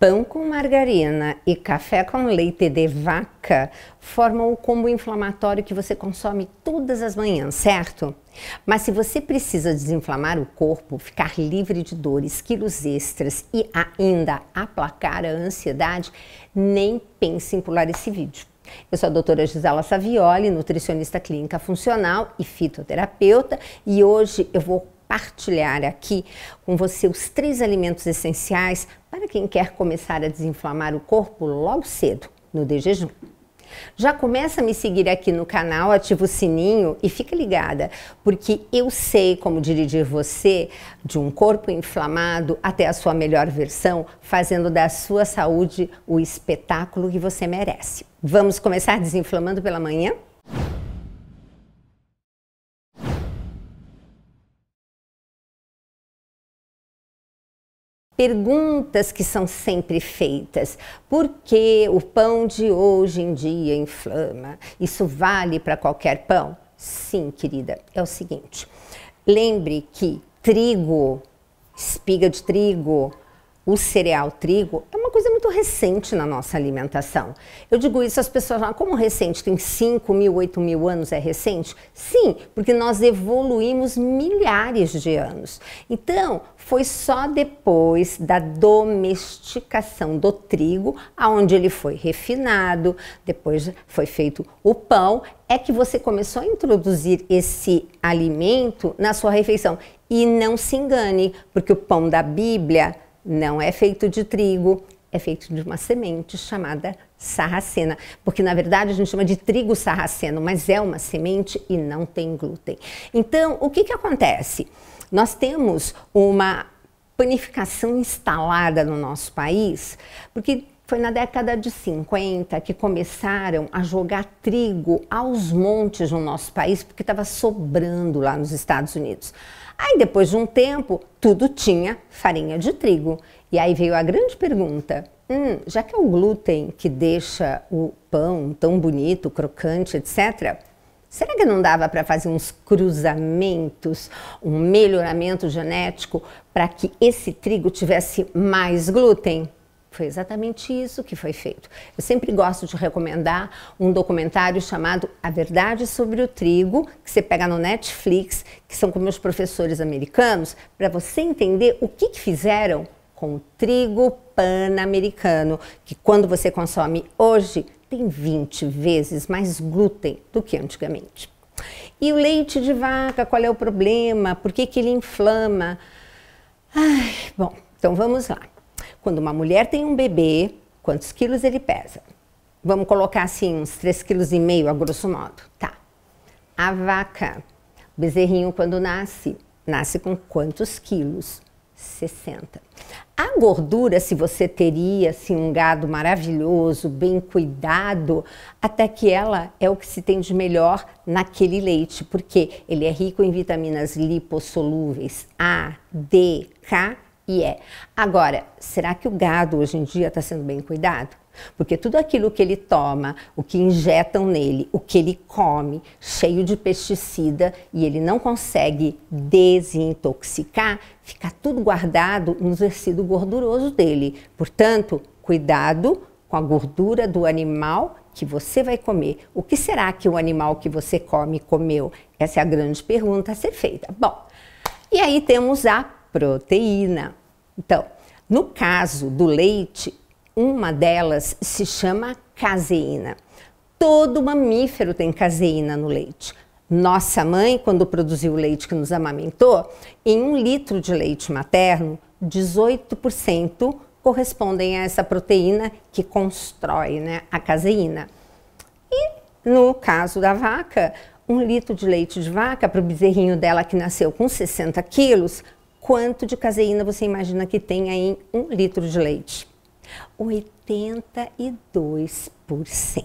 Pão com margarina e café com leite de vaca formam o combo inflamatório que você consome todas as manhãs, certo? Mas se você precisa desinflamar o corpo, ficar livre de dores, quilos extras e ainda aplacar a ansiedade, nem pense em pular esse vídeo. Eu sou a doutora Gisela Savioli, nutricionista clínica funcional e fitoterapeuta, e hoje eu vou compartilhar aqui com você os três alimentos essenciais para quem quer começar a desinflamar o corpo logo cedo, no de jejum. Já começa a me seguir aqui no canal, ativa o sininho e fica ligada, porque eu sei como dirigir você de um corpo inflamado até a sua melhor versão, fazendo da sua saúde o espetáculo que você merece. Vamos começar desinflamando pela manhã? perguntas que são sempre feitas. Por que o pão de hoje em dia inflama? Isso vale para qualquer pão? Sim, querida, é o seguinte. Lembre que trigo, espiga de trigo, o cereal trigo é uma coisa muito recente na nossa alimentação. Eu digo isso às pessoas, ah, como recente? Tem 5 mil, 8 mil anos é recente? Sim, porque nós evoluímos milhares de anos. Então, foi só depois da domesticação do trigo, aonde ele foi refinado, depois foi feito o pão, é que você começou a introduzir esse alimento na sua refeição. E não se engane, porque o pão da Bíblia não é feito de trigo, é feito de uma semente chamada sarracena, porque na verdade a gente chama de trigo sarraceno, mas é uma semente e não tem glúten. Então, o que, que acontece? Nós temos uma panificação instalada no nosso país, porque foi na década de 50 que começaram a jogar trigo aos montes no nosso país, porque estava sobrando lá nos Estados Unidos. Aí, depois de um tempo, tudo tinha farinha de trigo. E aí veio a grande pergunta: hum, já que é o glúten que deixa o pão tão bonito, crocante, etc., será que não dava para fazer uns cruzamentos, um melhoramento genético para que esse trigo tivesse mais glúten? Foi exatamente isso que foi feito. Eu sempre gosto de recomendar um documentário chamado A Verdade sobre o Trigo, que você pega no Netflix, que são com meus professores americanos, para você entender o que, que fizeram com o trigo pan-americano, que quando você consome hoje tem 20 vezes mais glúten do que antigamente. E o leite de vaca, qual é o problema? Por que, que ele inflama? Ai, bom, então vamos lá. Quando uma mulher tem um bebê, quantos quilos ele pesa? Vamos colocar assim uns 3,5 kg a grosso modo. Tá. A vaca, o bezerrinho quando nasce, nasce com quantos quilos? 60. A gordura, se você teria assim, um gado maravilhoso, bem cuidado, até que ela é o que se tem de melhor naquele leite, porque ele é rico em vitaminas lipossolúveis A, D, K e E. Agora, será que o gado hoje em dia está sendo bem cuidado? Porque tudo aquilo que ele toma, o que injetam nele, o que ele come, cheio de pesticida, e ele não consegue desintoxicar, fica tudo guardado no tecido gorduroso dele. Portanto, cuidado com a gordura do animal que você vai comer. O que será que o animal que você come comeu? Essa é a grande pergunta a ser feita. Bom, e aí temos a proteína. Então, no caso do leite, uma delas se chama caseína. Todo mamífero tem caseína no leite. Nossa mãe, quando produziu o leite que nos amamentou, em um litro de leite materno, 18% correspondem a essa proteína que constrói né, a caseína. E no caso da vaca, um litro de leite de vaca para o bezerrinho dela que nasceu com 60 quilos, quanto de caseína você imagina que aí em um litro de leite? 82%.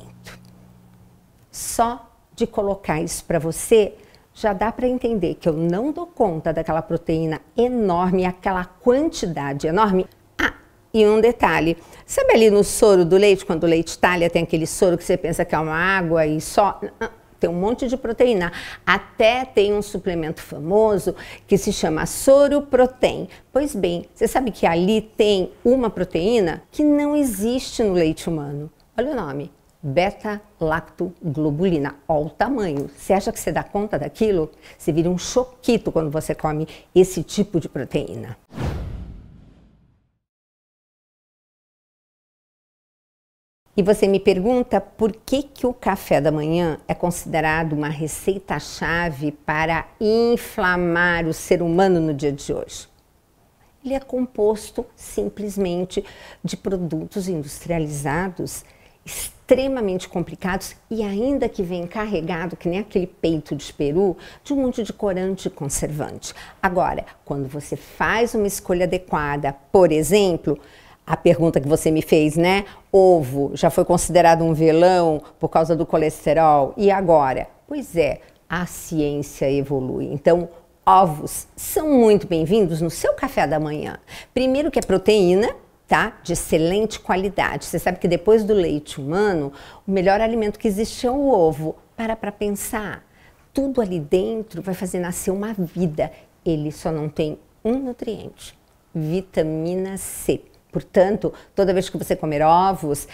Só de colocar isso para você, já dá para entender que eu não dou conta daquela proteína enorme, aquela quantidade enorme. Ah, e um detalhe, sabe ali no soro do leite, quando o leite talha, tem aquele soro que você pensa que é uma água e só tem um monte de proteína. Até tem um suplemento famoso que se chama soro protein. Pois bem, você sabe que ali tem uma proteína que não existe no leite humano. Olha o nome, beta-lactoglobulina. Olha o tamanho. Você acha que você dá conta daquilo? Você vira um choquito quando você come esse tipo de proteína. E você me pergunta por que, que o café da manhã é considerado uma receita-chave para inflamar o ser humano no dia de hoje? Ele é composto simplesmente de produtos industrializados extremamente complicados e ainda que vem carregado, que nem aquele peito de peru, de um monte de corante e conservante. Agora, quando você faz uma escolha adequada, por exemplo, a pergunta que você me fez, né? Ovo já foi considerado um velão por causa do colesterol. E agora? Pois é, a ciência evolui. Então, ovos são muito bem-vindos no seu café da manhã. Primeiro que é proteína, tá? De excelente qualidade. Você sabe que depois do leite humano, o melhor alimento que existe é o ovo. Para para pensar. Tudo ali dentro vai fazer nascer uma vida. Ele só não tem um nutriente, vitamina C. Portanto, toda vez que você comer ovos,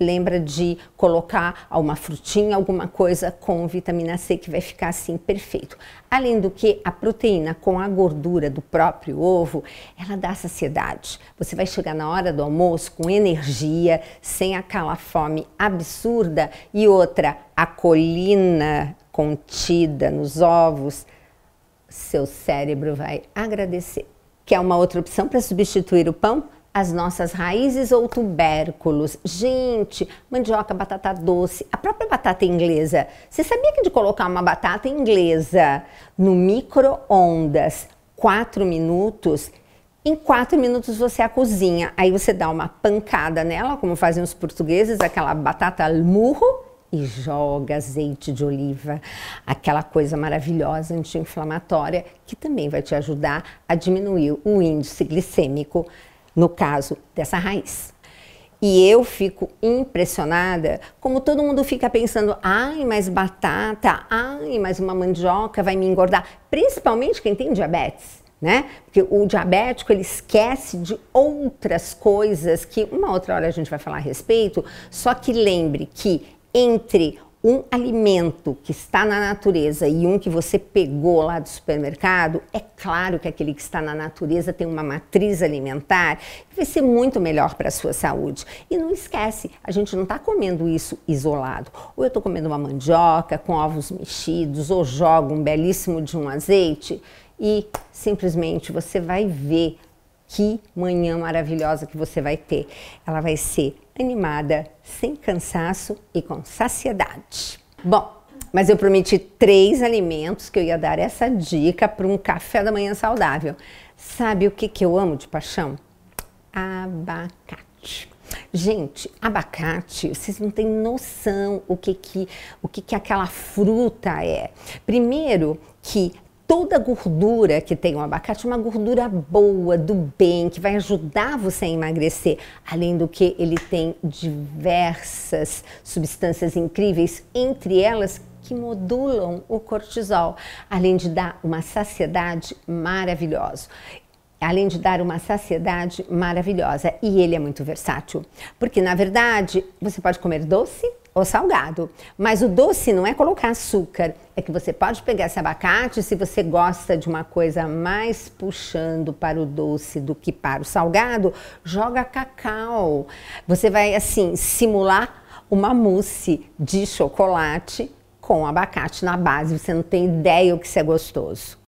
lembra de colocar uma frutinha, alguma coisa com vitamina C que vai ficar assim perfeito. Além do que, a proteína com a gordura do próprio ovo, ela dá saciedade. Você vai chegar na hora do almoço com energia, sem aquela fome absurda e outra, a colina contida nos ovos, seu cérebro vai agradecer. Quer uma outra opção para substituir o pão? as nossas raízes ou tubérculos. Gente, mandioca, batata doce, a própria batata inglesa. Você sabia que de colocar uma batata inglesa no micro-ondas 4 minutos, em 4 minutos você a cozinha. Aí você dá uma pancada nela, como fazem os portugueses, aquela batata al murro e joga azeite de oliva, aquela coisa maravilhosa anti-inflamatória que também vai te ajudar a diminuir o índice glicêmico no caso dessa raiz. E eu fico impressionada, como todo mundo fica pensando, ai, mais batata, ai, mais uma mandioca vai me engordar, principalmente quem tem diabetes. Né? Porque o diabético ele esquece de outras coisas que uma outra hora a gente vai falar a respeito. Só que lembre que entre um alimento que está na natureza e um que você pegou lá do supermercado, é claro que aquele que está na natureza tem uma matriz alimentar que vai ser muito melhor para a sua saúde. E não esquece, a gente não está comendo isso isolado. Ou eu estou comendo uma mandioca com ovos mexidos, ou jogo um belíssimo de um azeite e simplesmente você vai ver que manhã maravilhosa que você vai ter. Ela vai ser animada, sem cansaço e com saciedade. Bom, mas eu prometi três alimentos que eu ia dar essa dica para um café da manhã saudável. Sabe o que, que eu amo de paixão? Abacate. Gente, abacate, vocês não têm noção o que que, o que, que aquela fruta é. Primeiro que toda a gordura que tem o abacate é uma gordura boa, do bem, que vai ajudar você a emagrecer. Além do que, ele tem diversas substâncias incríveis, entre elas que modulam o cortisol, além de dar uma saciedade maravilhosa além de dar uma saciedade maravilhosa. E ele é muito versátil, porque na verdade você pode comer doce, ou salgado. Mas o doce não é colocar açúcar, é que você pode pegar esse abacate se você gosta de uma coisa mais puxando para o doce do que para o salgado, joga cacau. Você vai assim simular uma mousse de chocolate com abacate na base, você não tem ideia o que isso é gostoso.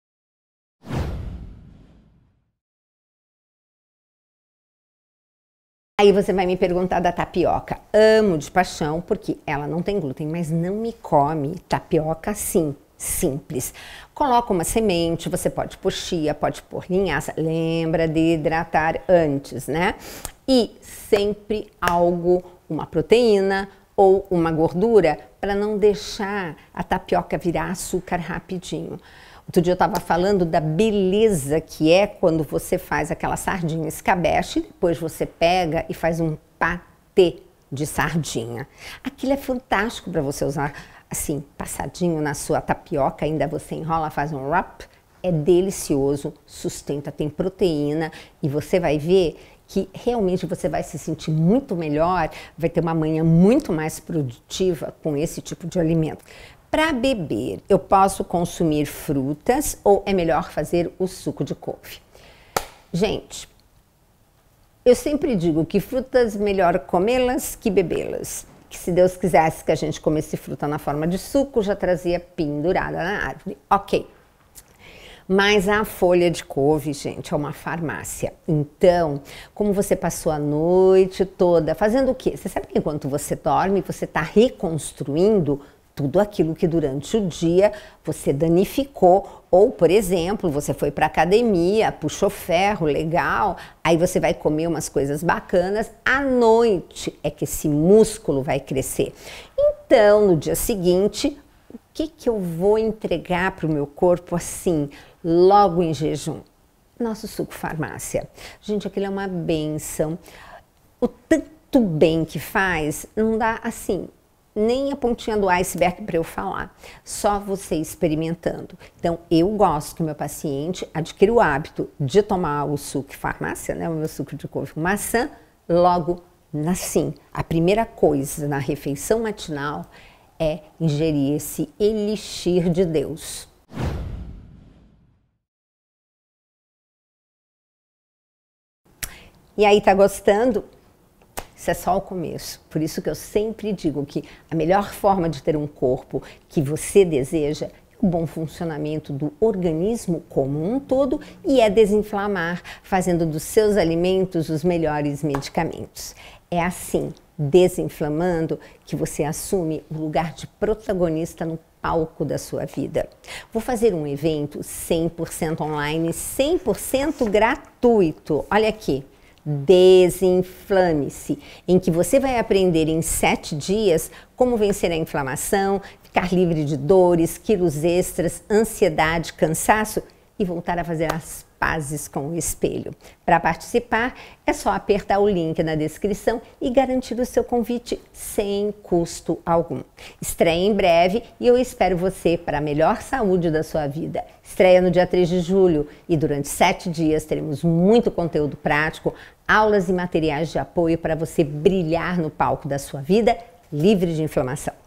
Aí você vai me perguntar da tapioca. Amo de paixão porque ela não tem glúten, mas não me come tapioca sim. Simples. Coloca uma semente, você pode pôr chia, pode pôr linhaça. Lembra de hidratar antes, né? E sempre algo, uma proteína ou uma gordura, para não deixar a tapioca virar açúcar rapidinho. Outro dia eu estava falando da beleza que é quando você faz aquela sardinha escabeche, depois você pega e faz um patê de sardinha. Aquilo é fantástico para você usar assim, passadinho na sua tapioca, ainda você enrola, faz um wrap. É delicioso, sustenta, tem proteína e você vai ver que realmente você vai se sentir muito melhor, vai ter uma manhã muito mais produtiva com esse tipo de alimento. Para beber, eu posso consumir frutas ou é melhor fazer o suco de couve? Gente, eu sempre digo que frutas melhor comê-las que bebê-las. Que se Deus quisesse que a gente comesse fruta na forma de suco, já trazia pendurada na árvore. Ok. Mas a folha de couve, gente, é uma farmácia. Então, como você passou a noite toda fazendo o quê? Você sabe que enquanto você dorme, você está reconstruindo tudo aquilo que durante o dia você danificou, ou, por exemplo, você foi para academia, puxou ferro, legal, aí você vai comer umas coisas bacanas, à noite é que esse músculo vai crescer. Então, no dia seguinte, o que, que eu vou entregar para o meu corpo assim, logo em jejum? Nosso suco farmácia. Gente, aquilo é uma benção. O tanto bem que faz, não dá assim, nem a pontinha do iceberg para eu falar, só você experimentando. Então, eu gosto que o meu paciente adquira o hábito de tomar o suco farmácia, né, o meu suco de couve com maçã, logo assim. A primeira coisa na refeição matinal é ingerir esse elixir de Deus. E aí, tá gostando? Isso é só o começo. Por isso que eu sempre digo que a melhor forma de ter um corpo que você deseja é o bom funcionamento do organismo como um todo e é desinflamar, fazendo dos seus alimentos os melhores medicamentos. É assim, desinflamando, que você assume o lugar de protagonista no palco da sua vida. Vou fazer um evento 100% online, 100% gratuito. Olha aqui. Desinflame-se, em que você vai aprender em sete dias como vencer a inflamação, ficar livre de dores, quilos extras, ansiedade, cansaço e voltar a fazer as pazes com o espelho. Para participar, é só apertar o link na descrição e garantir o seu convite sem custo algum. Estreia em breve e eu espero você para a melhor saúde da sua vida. Estreia no dia 3 de julho e durante sete dias teremos muito conteúdo prático, aulas e materiais de apoio para você brilhar no palco da sua vida livre de inflamação.